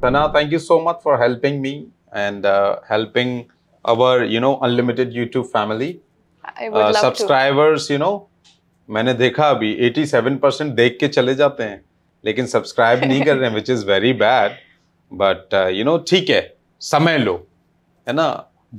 Sana, thank you so much for helping me and uh, helping our, you know, unlimited YouTube family. I would uh, love subscribers, to. you know, मैंने देखा अभी 87 percent देख के चले जाते हैं लेकिन सब्सक्राइब नहीं कर रहे हैं which is very bad but you know ठीक है समय लो है ना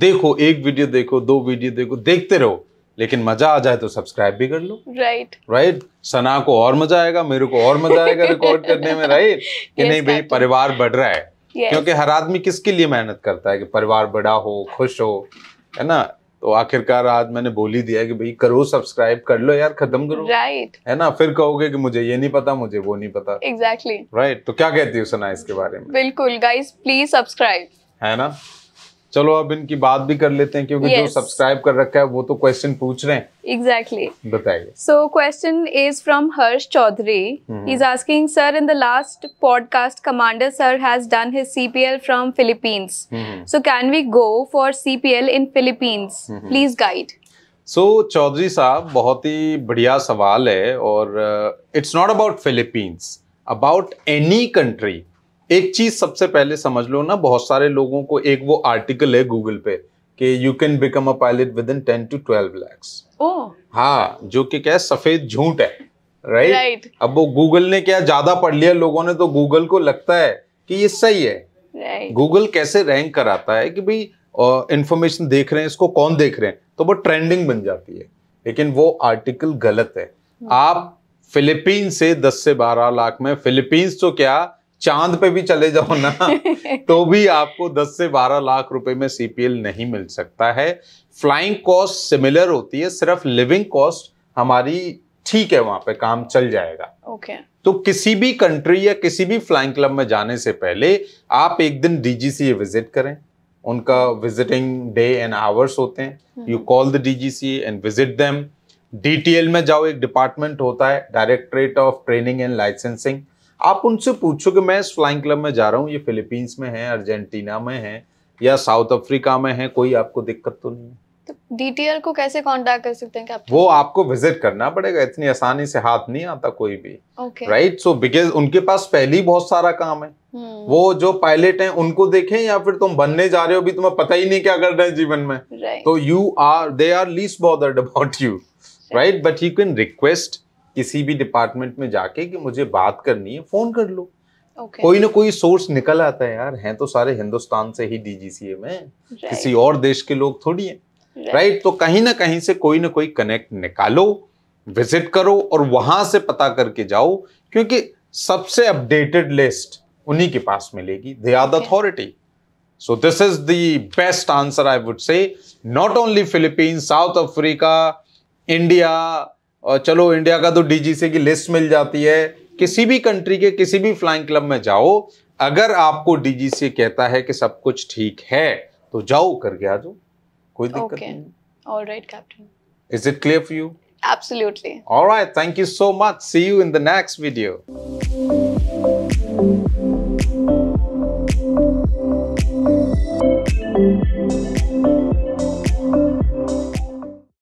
देखो एक वीडियो देखो दो वीडियो देखो देखते रहो लेकिन मजा आ जाए तो सब्सक्राइब भी कर लो राइट राइट सना को और मजा आएगा मेरे को और मजा आएगा रिकॉर्ड करने में राइट कि yes, नहीं भाई परिवार बढ़ रहा है yes. क्योंकि हर आदमी किसके लिए मेहनत करता है कि परिवार बड़ा हो खुश हो है ना तो आखिरकार आज मैंने बोल ही दिया कि भाई करो सब्सक्राइब कर लो यार खत्म करो राइट right. है ना फिर कहोगे कि मुझे ये नहीं पता मुझे वो नहीं पता एग्जैक्टली exactly. Right right. तो क्या कहती हो सना इसके बारे में बिल्कुल गाइस प्लीज सब्सक्राइब है ना चलो अब इनकी बात भी कर लेते हैं क्योंकि yes. जो सब्सक्राइब कर रखा है वो तो क्वेश्चन पूछ रहे हैं एग्जैक्टली exactly. बताइए so question is from Harsh Chaudhary is asking sir in the last podcast commander sir has done his CPL from Philippines so can we go for CPL in Philippines please guide so Chaudhary साहब बहुत ही बढ़िया सवाल है और it's not about Philippines about any country एक चीज सबसे पहले समझ लो ना बहुत सारे लोगों को एक वो आर्टिकल है गूगल पे कि you can become a pilot within ten to twelve lakhs हाँ जो कि क्या है सफेद झूठ है राइट right? right. अब वो गूगल ने क्या ज्यादा पढ़ लिया लोगों ने तो गूगल को लगता है कि ये सही है गूगल right. कैसे रैंक कराता है कि भाई इंफॉर्मेशन देख रहे हैं इसको कौन देख रहे हैं तो वो ट्रेंडिंग बन जाती है लेकिन वो आर्टिकल गलत है hmm. आप फिलिपींस से 10 से 12 लाख में फिलिपींस तो क्या चांद पे भी चले जाओ ना तो भी आपको 10 से 12 लाख रुपए में सीपीएल नहीं मिल सकता है फ्लाइंग कॉस्ट सिमिलर होती है सिर्फ लिविंग कॉस्ट हमारी ठीक है वहां पे काम चल जाएगा ओके okay. तो किसी भी कंट्री या किसी भी फ्लाइंग क्लब में जाने से पहले आप एक दिन डीजीसी विजिट करें उनका विजिटिंग डे एंड आवर्स होते हैं you call the DGC and visit them DTL में जाओ एक डिपार्टमेंट होता है directorate of training and licensing आप उनसे पूछो कि मैं इस फ्लाइंग क्लब में जा रहा हूँ ये फिलीपींस में है अर्जेंटीना में है या साउथ अफ्रीका में है कोई आपको दिक्कत तो नहीं है तो को कैसे कांटेक्ट कर सकते हैं कैप्टन वो आपको विजिट करना पड़ेगा इतनी आसानी से हाथ नहीं आता कोई भी राइट सो बिकॉज उनके पास पहले ही बहुत सारा काम है hmm. वो जो पायलट हैं उनको देखें या फिर तुम बनने जा रहे हो भी तुम्हें पता ही नहीं क्या करना है जीवन में right. तो you are they are least bothered about you right but you can request किसी भी डिपार्टमेंट में जाके कि मुझे बात करनी है फोन कर लो okay. कोई ना कोई सोर्स निकल आता है यार हैं तो सारे हिंदुस्तान से ही डीजीसीए में right. किसी और देश के लोग थोड़ी हैं राइट right. right? तो कहीं ना कहीं से कोई ना कोई कनेक्ट निकालो विजिट करो और वहां से पता करके जाओ क्योंकि सबसे अपडेटेड लिस्ट उन्हीं के पास मिलेगी they are authority so this is the best answer I would say not only Philippines South Africa India और चलो इंडिया का तो डीजीसी की लिस्ट मिल जाती है किसी भी कंट्री के किसी भी फ्लाइंग क्लब में जाओ अगर आपको डीजीसी कहता है कि सब कुछ ठीक है तो जाओ करके आ जाओ कोई दिक्कत captain is it clear for you absolutely alright thank you so much see you in the next video